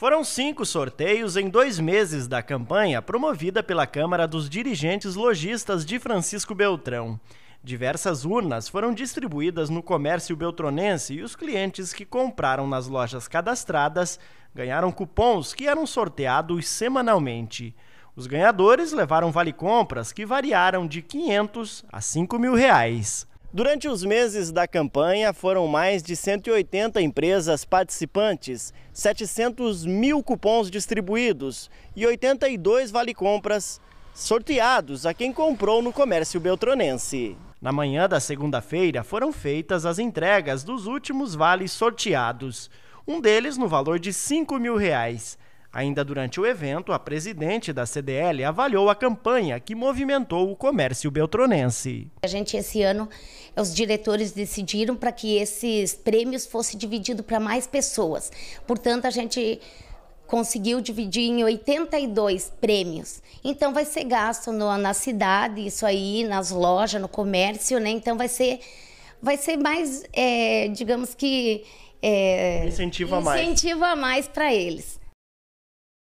Foram cinco sorteios em dois meses da campanha promovida pela Câmara dos Dirigentes Lojistas de Francisco Beltrão. Diversas urnas foram distribuídas no comércio beltronense e os clientes que compraram nas lojas cadastradas ganharam cupons que eram sorteados semanalmente. Os ganhadores levaram vale-compras que variaram de 500 a 5 mil reais. Durante os meses da campanha, foram mais de 180 empresas participantes, 700 mil cupons distribuídos e 82 vale-compras sorteados a quem comprou no comércio beltronense. Na manhã da segunda-feira, foram feitas as entregas dos últimos vales sorteados, um deles no valor de 5 mil reais. Ainda durante o evento, a presidente da CDL avaliou a campanha que movimentou o comércio beltronense. A gente esse ano, os diretores decidiram para que esses prêmios fossem divididos para mais pessoas. Portanto, a gente conseguiu dividir em 82 prêmios. Então vai ser gasto no, na cidade, isso aí, nas lojas, no comércio, né? Então vai ser, vai ser mais, é, digamos que é, eh, incentiva, incentiva mais, mais para eles.